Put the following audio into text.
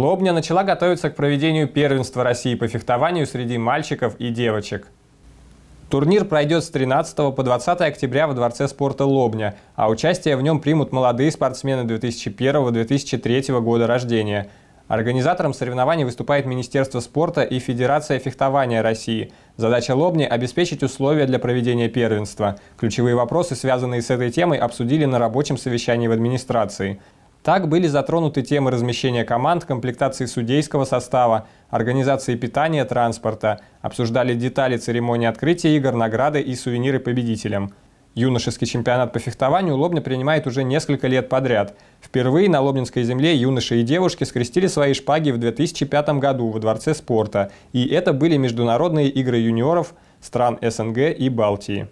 Лобня начала готовиться к проведению первенства России по фехтованию среди мальчиков и девочек. Турнир пройдет с 13 по 20 октября во Дворце спорта Лобня, а участие в нем примут молодые спортсмены 2001-2003 года рождения. Организатором соревнований выступает Министерство спорта и Федерация фехтования России. Задача Лобни – обеспечить условия для проведения первенства. Ключевые вопросы, связанные с этой темой, обсудили на рабочем совещании в администрации. Так были затронуты темы размещения команд, комплектации судейского состава, организации питания транспорта, обсуждали детали церемонии открытия игр, награды и сувениры победителям. Юношеский чемпионат по фехтованию Лобня принимает уже несколько лет подряд. Впервые на Лобнинской земле юноши и девушки скрестили свои шпаги в 2005 году во Дворце спорта, и это были международные игры юниоров стран СНГ и Балтии.